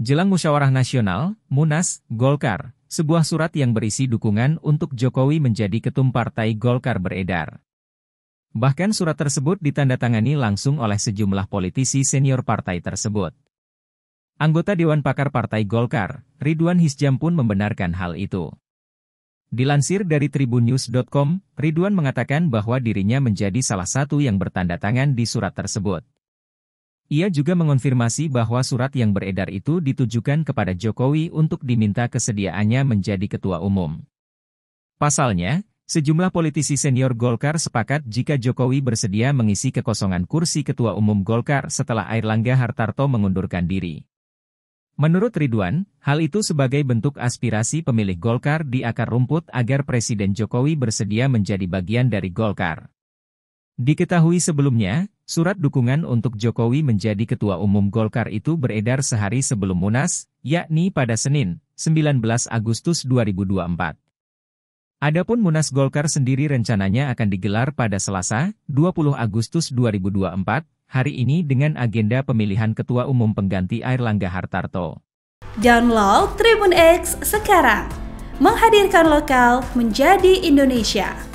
Jelang Musyawarah Nasional, Munas, Golkar, sebuah surat yang berisi dukungan untuk Jokowi menjadi ketum partai Golkar beredar. Bahkan surat tersebut ditandatangani langsung oleh sejumlah politisi senior partai tersebut. Anggota Dewan Pakar Partai Golkar, Ridwan Hisjam pun membenarkan hal itu. Dilansir dari tribunnews.com, Ridwan mengatakan bahwa dirinya menjadi salah satu yang bertanda tangan di surat tersebut. Ia juga mengonfirmasi bahwa surat yang beredar itu ditujukan kepada Jokowi untuk diminta kesediaannya menjadi ketua umum. Pasalnya, sejumlah politisi senior Golkar sepakat jika Jokowi bersedia mengisi kekosongan kursi ketua umum Golkar setelah Air Langga Hartarto mengundurkan diri. Menurut Ridwan, hal itu sebagai bentuk aspirasi pemilih Golkar di akar rumput agar Presiden Jokowi bersedia menjadi bagian dari Golkar. Diketahui sebelumnya, Surat dukungan untuk Jokowi menjadi Ketua Umum Golkar itu beredar sehari sebelum Munas, yakni pada Senin, 19 Agustus 2024. Adapun Munas Golkar sendiri rencananya akan digelar pada Selasa, 20 Agustus 2024, hari ini dengan agenda pemilihan Ketua Umum pengganti Langga Hartarto. Download Tribun X sekarang, menghadirkan lokal menjadi Indonesia.